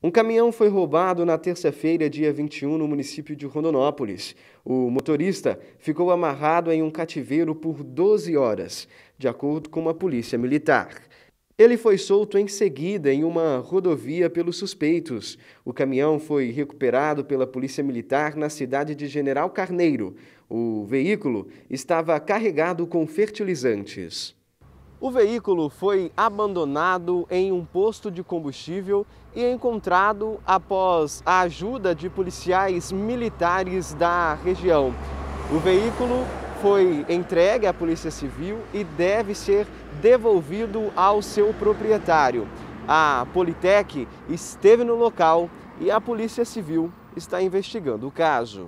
Um caminhão foi roubado na terça-feira, dia 21, no município de Rondonópolis. O motorista ficou amarrado em um cativeiro por 12 horas, de acordo com a polícia militar. Ele foi solto em seguida em uma rodovia pelos suspeitos. O caminhão foi recuperado pela polícia militar na cidade de General Carneiro. O veículo estava carregado com fertilizantes. O veículo foi abandonado em um posto de combustível e encontrado após a ajuda de policiais militares da região. O veículo foi entregue à Polícia Civil e deve ser devolvido ao seu proprietário. A Politec esteve no local e a Polícia Civil está investigando o caso.